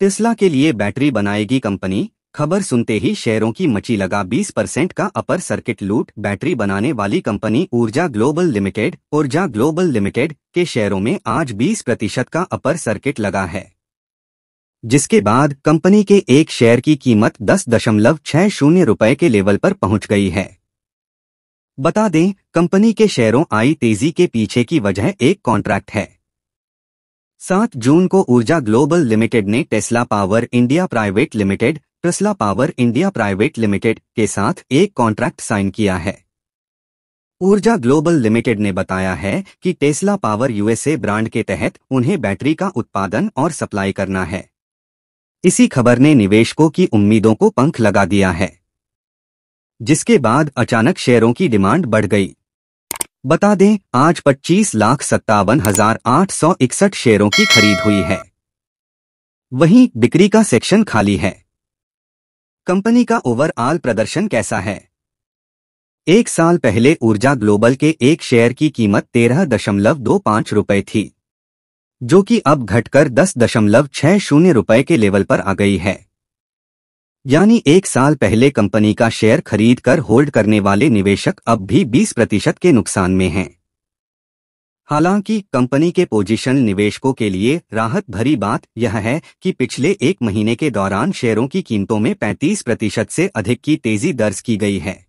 Tesla के लिए battery बनाएगी कंपनी खबर सुनते ही शेयरों की मची लगा 20 परसेंट का अपर सर्किट लूट बैटरी बनाने वाली कंपनी ऊर्जा ग्लोबल लिमिटेड ऊर्जा ग्लोबल लिमिटेड के शेयरों में आज 20 प्रतिशत का अपर सर्किट लगा है जिसके बाद कंपनी के एक शेयर की कीमत दस दशमलव छह शून्य रुपये के लेवल पर पहुंच गई है बता दें कंपनी के शेयरों आई तेजी के पीछे की वजह एक कॉन्ट्रैक्ट है सात जून को ऊर्जा ग्लोबल लिमिटेड ने Tesla Power India Private Limited Tesla Power India Private Limited के साथ एक कॉन्ट्रैक्ट साइन किया है ऊर्जा ग्लोबल लिमिटेड ने बताया है कि टेस्ला पावर यूएसए ब्रांड के तहत उन्हें बैटरी का उत्पादन और सप्लाई करना है इसी खबर ने निवेशकों की उम्मीदों को पंख लगा दिया है जिसके बाद अचानक शेयरों की डिमांड बढ़ गई बता दें आज पच्चीस लाख सत्तावन हजार आठ सौ इकसठ शेयरों की खरीद हुई है वहीं बिक्री का सेक्शन खाली है कंपनी का ओवरऑल प्रदर्शन कैसा है एक साल पहले ऊर्जा ग्लोबल के एक शेयर की कीमत तेरह दशमलव दो पांच रुपये थी जो कि अब घटकर दस दशमलव छह शून्य रुपये के लेवल पर आ गई है यानी एक साल पहले कंपनी का शेयर खरीद कर होल्ड करने वाले निवेशक अब भी 20 प्रतिशत के नुकसान में हैं हालांकि कंपनी के पोजिशन निवेशकों के लिए राहत भरी बात यह है कि पिछले एक महीने के दौरान शेयरों की कीमतों में 35 प्रतिशत से अधिक की तेजी दर्ज की गई है